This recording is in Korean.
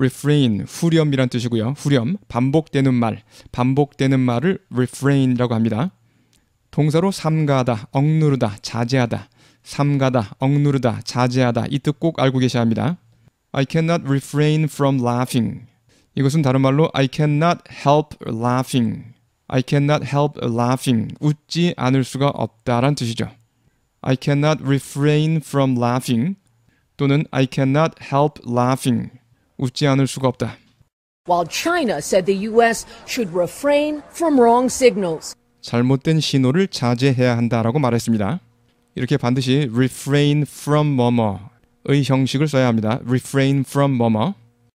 refrain 후렴이란 뜻이고요. 후렴 반복되는 말, 반복되는 말을 refrain이라고 합니다. 동사로 삼가다 억누르다, 자제하다. 삼가다, 억누르다, 자제하다 이 뜻 꼭 알고 계셔야 합니다. I cannot refrain from laughing. 이것은 다른 말로 I cannot help laughing. I cannot help laughing. 웃지 않을 수가 없다란 뜻이죠. I cannot refrain from laughing 또는 I cannot help laughing. 웃지 않을 수가 없다. While China said the US should refrain from wrong signals. 잘못된 신호를 자제해야 한다라고 말했습니다. 이렇게 반드시 refrain from 뭐뭐의 형식을 써야 합니다. refrain from 뭐뭐.